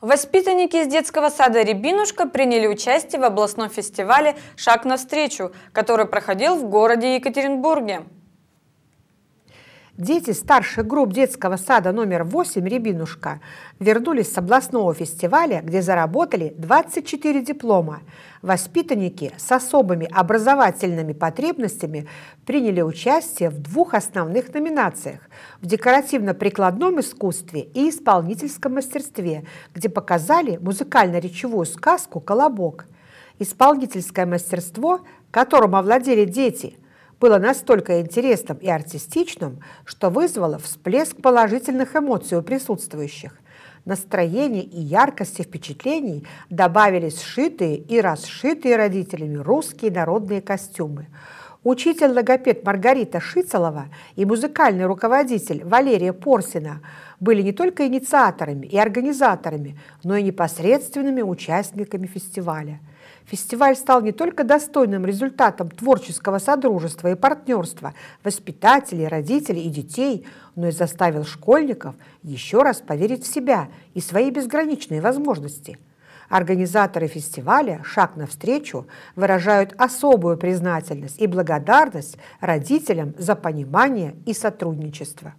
Воспитанники из детского сада «Рябинушка» приняли участие в областном фестивале «Шаг навстречу», который проходил в городе Екатеринбурге. Дети старших групп детского сада номер 8 «Рябинушка» вернулись с областного фестиваля, где заработали 24 диплома. Воспитанники с особыми образовательными потребностями приняли участие в двух основных номинациях – в декоративно-прикладном искусстве и исполнительском мастерстве, где показали музыкально-речевую сказку «Колобок». Исполнительское мастерство, которым овладели дети – было настолько интересным и артистичным, что вызвало всплеск положительных эмоций у присутствующих. Настроение и яркости впечатлений добавили сшитые и расшитые родителями русские народные костюмы – Учитель-логопед Маргарита Шицелова и музыкальный руководитель Валерия Порсина были не только инициаторами и организаторами, но и непосредственными участниками фестиваля. Фестиваль стал не только достойным результатом творческого содружества и партнерства воспитателей, родителей и детей, но и заставил школьников еще раз поверить в себя и свои безграничные возможности – Организаторы фестиваля «Шаг навстречу» выражают особую признательность и благодарность родителям за понимание и сотрудничество.